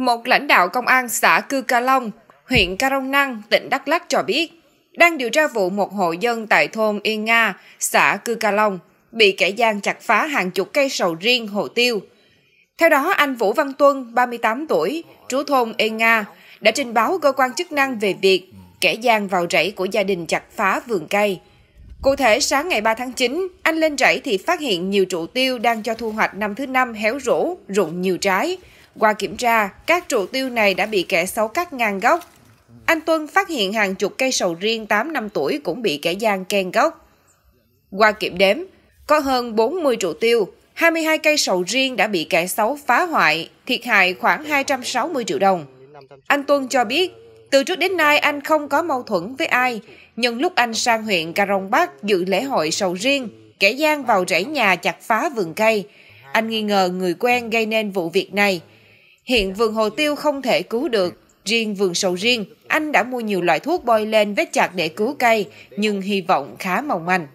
một lãnh đạo công an xã Cư Ca Long, huyện Ca Rông Năng, tỉnh Đắk lắc cho biết, đang điều tra vụ một hộ dân tại thôn Yên Nga, xã Cư Ca Long, bị kẻ gian chặt phá hàng chục cây sầu riêng hồ tiêu. Theo đó, anh Vũ Văn Tuân, 38 tuổi, trú thôn Yên Nga, đã trình báo cơ quan chức năng về việc kẻ gian vào rẫy của gia đình chặt phá vườn cây. Cụ thể, sáng ngày 3 tháng 9, anh lên rẫy thì phát hiện nhiều trụ tiêu đang cho thu hoạch năm thứ năm héo rũ, rụng nhiều trái – qua kiểm tra, các trụ tiêu này đã bị kẻ xấu cắt ngang gốc. Anh Tuân phát hiện hàng chục cây sầu riêng 8 năm tuổi cũng bị kẻ gian ken gốc. Qua kiểm đếm, có hơn 40 trụ tiêu, 22 cây sầu riêng đã bị kẻ xấu phá hoại, thiệt hại khoảng 260 triệu đồng. Anh Tuân cho biết, từ trước đến nay anh không có mâu thuẫn với ai, nhưng lúc anh sang huyện Cà Rông Bắc dự lễ hội sầu riêng, kẻ gian vào rẫy nhà chặt phá vườn cây. Anh nghi ngờ người quen gây nên vụ việc này. Hiện vườn hồ tiêu không thể cứu được. Riêng vườn sầu riêng, anh đã mua nhiều loại thuốc bôi lên vết chặt để cứu cây, nhưng hy vọng khá mong manh.